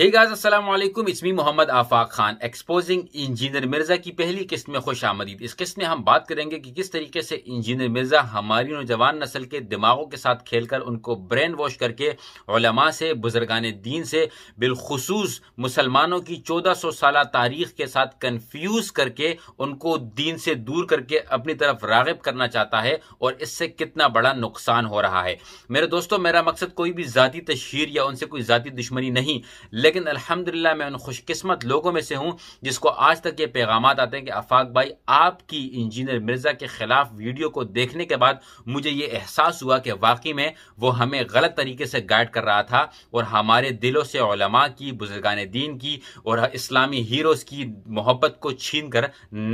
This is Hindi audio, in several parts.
Hey guys, Assalamualaikum. It's Mohammad Afaq Khan exposing engineer Mirza की पहली किस्त में खुश आमदीद इस किस्त में हम बात करेंगे कि किस तरीके से इंजीनियर मिर्जा हमारी नौजवान नस्ल के दिमागों के साथ खेल कर उनको ब्रेन वॉश करके उलमा से बुजुर्गान दीन से बिलखसूस मुसलमानों की चौदह सौ साल तारीख के साथ कन्फ्यूज करके उनको दीन से दूर करके अपनी तरफ रागब करना चाहता है और इससे कितना बड़ा नुकसान हो रहा है मेरे दोस्तों मेरा मकसद कोई भी ज़ाती तशहर या उनसे कोई ज़ाती दुश्मनी नहीं लेकिन अल्हम्दुलिल्लाह मैं उन खुशकिस्मत लोगों में से हूँ जिसको आज तक ये पैगाम आते हैं कि आफाक भाई आपकी इंजीनियर मिर्ज़ा के ख़िलाफ़ वीडियो को देखने के बाद मुझे ये एहसास हुआ कि वाकई में वो हमें गलत तरीके से गाइड कर रहा था और हमारे दिलों से ओलमा की बुजुर्गान दीन की और इस्लामी हीरोज़ की मोहब्बत को छीन कर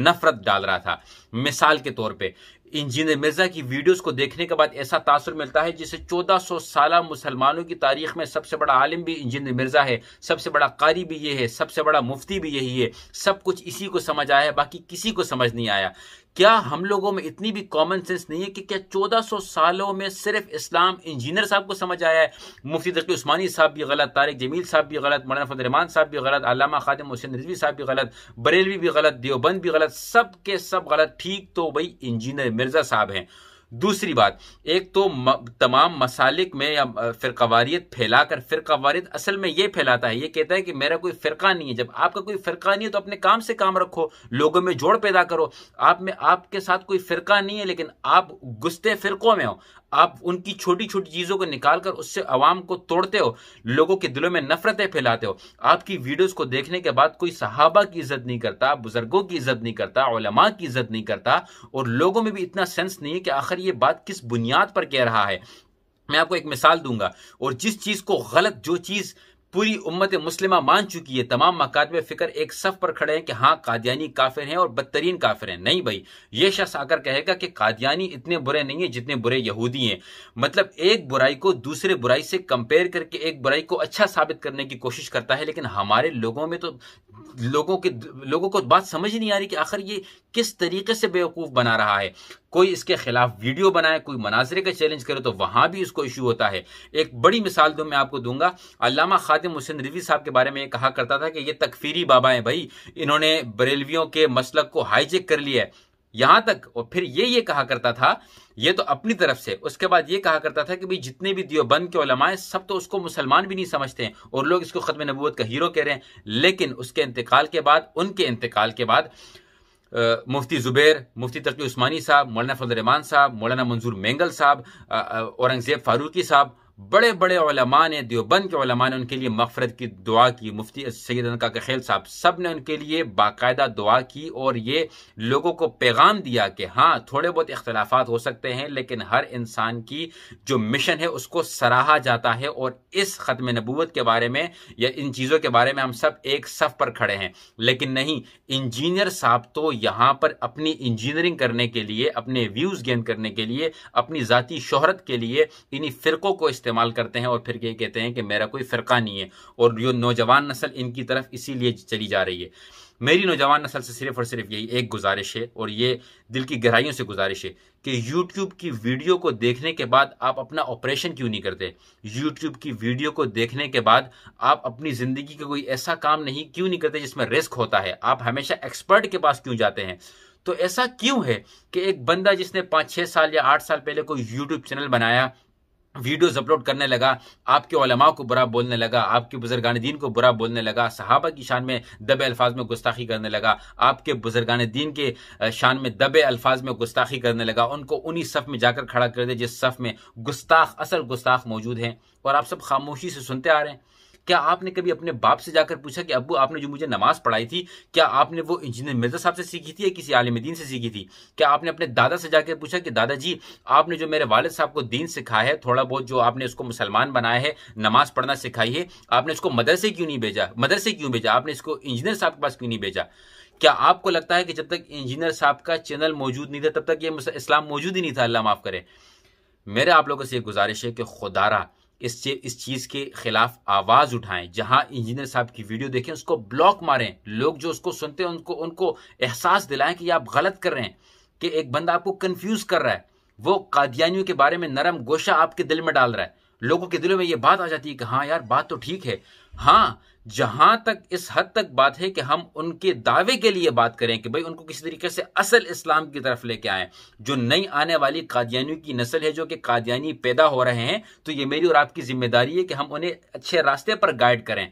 नफरत डाल रहा था मिसाल के तौर पर इंजीनियर मिर्जा की वीडियोस को देखने के बाद ऐसा तासर मिलता है जिसे 1400 साल मुसलमानों की तारीख में सबसे बड़ा आलिम भी इंजीनियर मिर्जा है सबसे बड़ा कारी भी ये है सबसे बड़ा मुफ्ती भी यही है सब कुछ इसी को समझ आया है बाकी किसी को समझ नहीं आया क्या हम लोगों में इतनी भी कॉमन सेंस नहीं है कि क्या 1400 सालों में सिर्फ इस्लाम इंजीनियर साहब को समझ आया है मुफ्ती तकी उस्मानी साहब भी गलत तारिक जमील साहब भी गलत मौलाना फदरमान साहब भी गलत अलामा खादिम हुसैन रिजवी साहब भी गलत बरेलवी भी गलत देवबंद भी गलत सब के सब गलत ठीक तो भाई इंजीनियर मिर्जा साहब हैं दूसरी बात एक तो म, तमाम मसालिक में या फिरकवारीत फैलाकर कवारीत असल में यह फैलाता है यह कहता है कि मेरा कोई फिरका नहीं है जब आपका कोई फिरका नहीं है तो अपने काम से काम रखो लोगों में जोड़ पैदा करो आप में आपके साथ कोई फिरका नहीं है लेकिन आप गुस्ते फिरकों में हो आप उनकी छोटी छोटी चीज़ों को निकाल कर उससे आवाम को तोड़ते हो लोगों के दिलों में नफरतें फैलाते हो आपकी वीडियोस को देखने के बाद कोई सहाबा की इज्जत नहीं करता बुजुर्गों की इज्जत नहीं करता की इज्जत नहीं करता और लोगों में भी इतना सेंस नहीं है कि आखिर ये बात किस बुनियाद पर कह रहा है मैं आपको एक मिसाल दूंगा और जिस चीज को गलत जो चीज पूरी उम्मत मुस्लिमा मान चुकी है तमाम मकातब फिक्र एक सफ पर खड़े हैं कि हाँ कादियानी काफिर हैं और बदतरीन काफिर हैं नहीं भाई ये शख्स आकर कहेगा कि कादियानी इतने बुरे नहीं है जितने बुरे यहूदी हैं मतलब एक बुराई को दूसरे बुराई से कंपेयर करके एक बुराई को अच्छा साबित करने की कोशिश करता है लेकिन हमारे लोगों में तो लोगों के लोगों को बात समझ नहीं आ रही कि आखिर ये किस तरीके से बेवकूफ़ बना रहा है कोई इसके खिलाफ वीडियो बनाए कोई मनाजरे का चैलेंज करे तो वहां भी इसको इशू होता है एक बड़ी मिसाल दो तो मैं आपको दूंगा अलामा खादिम हुसैन रिवी साहब के बारे में कहा करता था कि ये तकफीरी बाबा हैं भाई इन्होंने बरेलवियों के मसलक को हाईजेक कर लिया है यहां तक और फिर ये ये कहा करता था ये तो अपनी तरफ से उसके बाद ये कहा करता था कि भाई जितने भी दियोबंद के उलमाएं सब तो उसको मुसलमान भी नहीं समझते हैं और लोग इसको खत्म नबूत का हीरो कह रहे हैं लेकिन उसके इंतकाल के बाद उनके इंतकाल के बाद मुफ्ती जुबैर मुफ्ती तकी उस्मानी साहब मौलाना फजल रहमान साहब मौलाना मंजूर मेंगल साहब औरंगजेब फारूकी साहब बड़े बड़े ओलमा ने देवबंद के ओलमा ने उनके लिए मफ़रत की दुआ की मुफ्ती सैद का खेल साहब सब ने उनके लिए बाकायदा दुआ की और ये लोगों को पैगाम दिया कि हाँ थोड़े बहुत इख्तलाफा हो सकते हैं लेकिन हर इंसान की जो मिशन है उसको सराहा जाता है और इस ख़त्म नबूत के बारे में या इन चीज़ों के बारे में हम सब एक सफ पर खड़े हैं लेकिन नहीं इंजीनियर साहब तो यहाँ पर अपनी इंजीनियरिंग करने के लिए अपने व्यूज़ गेन करने के लिए अपनी ज़ाती शहरत के लिए इन्हीं फ़िरकों को इस इस्तेमाल करते हैं और फिर ये कहते हैं कि मेरा कोई फ़िरका नहीं है और जो नौजवान नस्ल इनकी तरफ इसीलिए चली जा रही है मेरी नौजवान नस्ल से सिर्फ और सिर्फ यही एक गुजारिश है और ये दिल की गहराइयों से गुजारिश है कि YouTube की वीडियो को देखने के बाद आप अपना ऑपरेशन क्यों नहीं करते YouTube की वीडियो को देखने के बाद आप अपनी ज़िंदगी का कोई ऐसा काम नहीं क्यों नहीं करते जिसमें रिस्क होता है आप हमेशा एक्सपर्ट के पास क्यों जाते हैं तो ऐसा क्यों है कि एक बंदा जिसने पाँच छः साल या आठ साल पहले कोई यूट्यूब चैनल बनाया वीडियोस अपलोड करने लगा आपके ओलमा को बुरा बोलने लगा आपके बुजुर्गान दीन को बुरा बोलने लगा सहाबा की शान में दबे अल्फाज में गुस्ताखी करने लगा आपके बुजुर्गान दीन के शान में दबे अल्फाज में गुस्ताखी करने लगा उनको उन्हीं सफ़ में जाकर खड़ा कर दे जिस सफ़ में गुस्ताख असल गुस्ताख मौजूद हैं और आप सब खामोशी से सुनते आ रहे हैं क्या आपने कभी अपने बाप से जाकर पूछा कि अबू आपने जो मुझे नमाज पढ़ाई थी क्या आपने वो इंजीनियर मिर्जा साहब से सीखी थी या किसी आलिम दीन से सीखी थी क्या आपने अपने दादा से जाकर पूछा कि दादाजी आपने जो मेरे वालद साहब को दीन सिखाया है थोड़ा बहुत जो आपने उसको मुसलमान बनाया है नमाज पढ़ना सिखाई है आपने उसको मदरसे क्यों नहीं भेजा मदरसे क्यों भेजा आपने इसको इंजीनियर साहब के पास क्यों नहीं भेजा क्या आपको लगता है कि जब तक इंजीनियर साहब का चैनल मौजूद नहीं था तब तक ये इस्लाम मौजूद ही नहीं था अल्लाह माफ़ करे मेरे आप लोगों से ये गुजारिश है कि खुदारा इस चे, इस चीज़ के खिलाफ आवाज़ उठाएं जहां इंजीनियर साहब की वीडियो देखें उसको ब्लॉक मारें लोग जो उसको सुनते हैं उनको उनको एहसास दिलाएं कि आप गलत कर रहे हैं कि एक बंदा आपको कंफ्यूज कर रहा है वो कादियानियों के बारे में नरम गोशा आपके दिल में डाल रहा है लोगों के दिलों में ये बात आ जाती है कि हाँ यार बात तो ठीक है हाँ जहां तक इस हद तक बात है कि हम उनके दावे के लिए बात करें कि भाई उनको किसी तरीके से असल इस्लाम की तरफ लेके आए जो नई आने वाली कादियानियों की नस्ल है जो कि कादियानी पैदा हो रहे हैं तो ये मेरी और आपकी जिम्मेदारी है कि हम उन्हें अच्छे रास्ते पर गाइड करें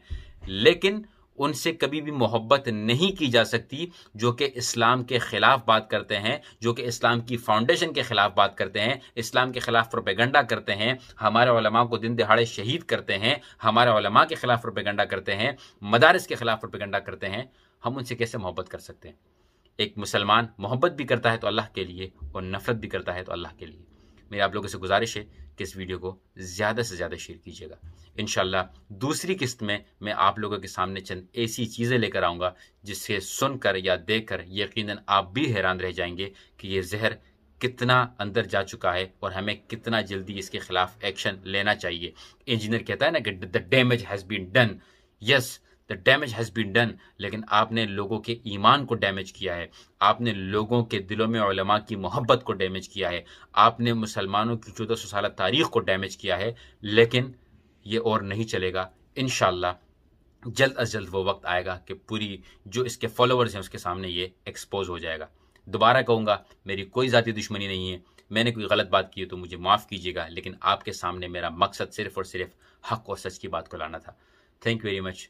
लेकिन उनसे कभी भी मोहब्बत नहीं की जा सकती जो कि इस्लाम के ख़िलाफ़ बात करते हैं जो कि इस्लाम की फाउंडेशन के ख़िलाफ़ बात करते हैं इस्लाम के ख़िलाफ़ प्रोपेगंडा करते हैं हमारे उलमा को दिन दिहाड़े शहीद करते हैं हमारे उलमा के ख़िलाफ़ प्रोपेगंडा करते हैं मदारस के ख़िलाफ़ प्रोपेगंडा करते हैं हम उनसे कैसे मोहब्बत कर सकते हैं एक मुसलमान मोहब्बत भी करता है तो अल्लाह के लिए और नफ़रत भी करता है तो अल्लाह के लिए मेरी आप लोगों से गुजारिश है कि इस वीडियो को ज़्यादा से ज़्यादा शेयर कीजिएगा इन दूसरी किस्त में मैं आप लोगों के सामने चंद ऐसी चीज़ें लेकर आऊँगा जिससे सुनकर या देख कर यकीन आप भी हैरान रह जाएंगे कि ये जहर कितना अंदर जा चुका है और हमें कितना जल्दी इसके खिलाफ एक्शन लेना चाहिए इंजीनियर कहता है ना कि the damage has been done yes damage has been done लेकिन आपने लोगों के ईमान को डैमेज किया है आपने लोगों के दिलों में ओलमा की मोहब्बत को डैमेज किया है आपने मुसलमानों की चौदह सौ साल तारीख को डैमेज किया है लेकिन ये और नहीं चलेगा इन जल्द अज जल्द वो वक्त आएगा कि पूरी जो इसके फॉलोअर्स हैं उसके सामने ये एक्सपोज हो जाएगा दोबारा कहूँगा मेरी कोई ज़ाती दुश्मनी नहीं है मैंने कोई गलत बात की है तो मुझे माफ़ कीजिएगा लेकिन आपके सामने मेरा मकसद सिर्फ और सिर्फ हक और सच की बात को लाना था थैंक यू वेरी मच